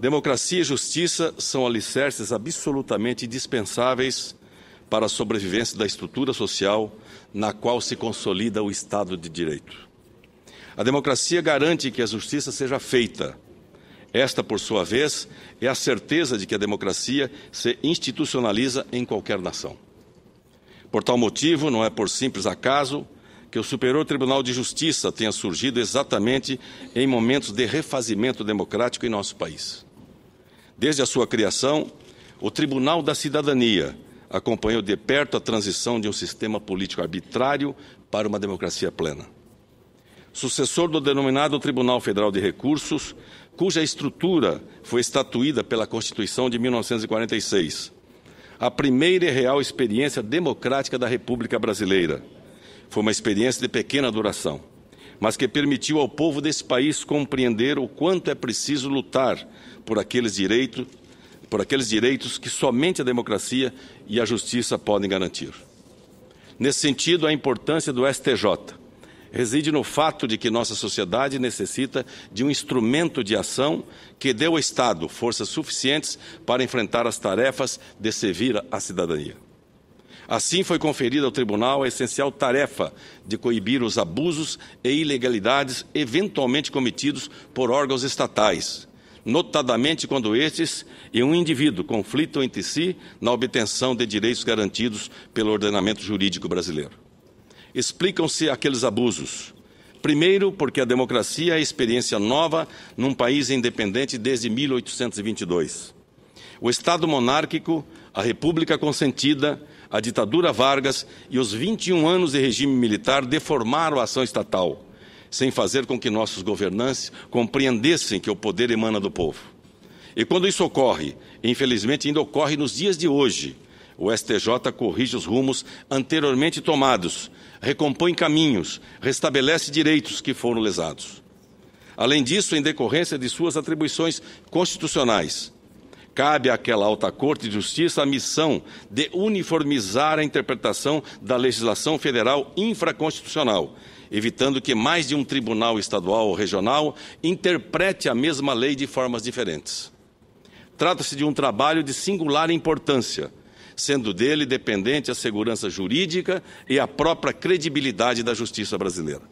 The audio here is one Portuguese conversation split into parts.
Democracia e justiça são alicerces absolutamente indispensáveis para a sobrevivência da estrutura social na qual se consolida o Estado de Direito. A democracia garante que a justiça seja feita. Esta, por sua vez, é a certeza de que a democracia se institucionaliza em qualquer nação. Por tal motivo, não é por simples acaso que o Superior Tribunal de Justiça tenha surgido exatamente em momentos de refazimento democrático em nosso país. Desde a sua criação, o Tribunal da Cidadania acompanhou de perto a transição de um sistema político arbitrário para uma democracia plena. Sucessor do denominado Tribunal Federal de Recursos, cuja estrutura foi estatuída pela Constituição de 1946, a primeira e real experiência democrática da República Brasileira. Foi uma experiência de pequena duração mas que permitiu ao povo desse país compreender o quanto é preciso lutar por aqueles direitos, por aqueles direitos que somente a democracia e a justiça podem garantir. Nesse sentido, a importância do STJ reside no fato de que nossa sociedade necessita de um instrumento de ação que dê ao Estado forças suficientes para enfrentar as tarefas de servir à cidadania. Assim foi conferida ao tribunal a essencial tarefa de coibir os abusos e ilegalidades eventualmente cometidos por órgãos estatais, notadamente quando estes e um indivíduo conflitam entre si na obtenção de direitos garantidos pelo ordenamento jurídico brasileiro. Explicam-se aqueles abusos. Primeiro, porque a democracia é experiência nova num país independente desde 1822. O Estado monárquico, a República consentida, a ditadura Vargas e os 21 anos de regime militar deformaram a ação estatal, sem fazer com que nossos governantes compreendessem que o poder emana do povo. E quando isso ocorre, infelizmente ainda ocorre nos dias de hoje, o STJ corrige os rumos anteriormente tomados, recompõe caminhos, restabelece direitos que foram lesados. Além disso, em decorrência de suas atribuições constitucionais, Cabe àquela alta Corte de Justiça a missão de uniformizar a interpretação da legislação federal infraconstitucional, evitando que mais de um tribunal estadual ou regional interprete a mesma lei de formas diferentes. Trata-se de um trabalho de singular importância, sendo dele dependente a segurança jurídica e a própria credibilidade da justiça brasileira.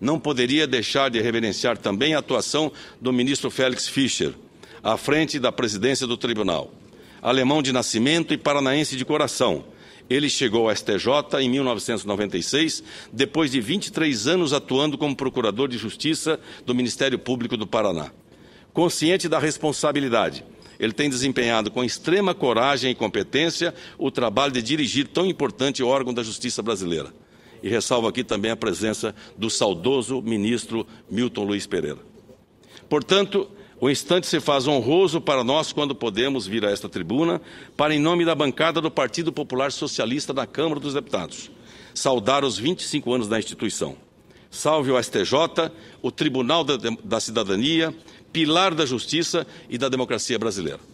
Não poderia deixar de reverenciar também a atuação do ministro Félix Fischer à frente da presidência do tribunal. Alemão de nascimento e paranaense de coração, ele chegou ao STJ em 1996, depois de 23 anos atuando como procurador de justiça do Ministério Público do Paraná. Consciente da responsabilidade, ele tem desempenhado com extrema coragem e competência o trabalho de dirigir tão importante órgão da justiça brasileira. E ressalvo aqui também a presença do saudoso ministro Milton Luiz Pereira. Portanto, o instante se faz honroso para nós quando podemos vir a esta tribuna para, em nome da bancada do Partido Popular Socialista da Câmara dos Deputados, saudar os 25 anos da instituição. Salve o STJ, o Tribunal da, da Cidadania, pilar da justiça e da democracia brasileira.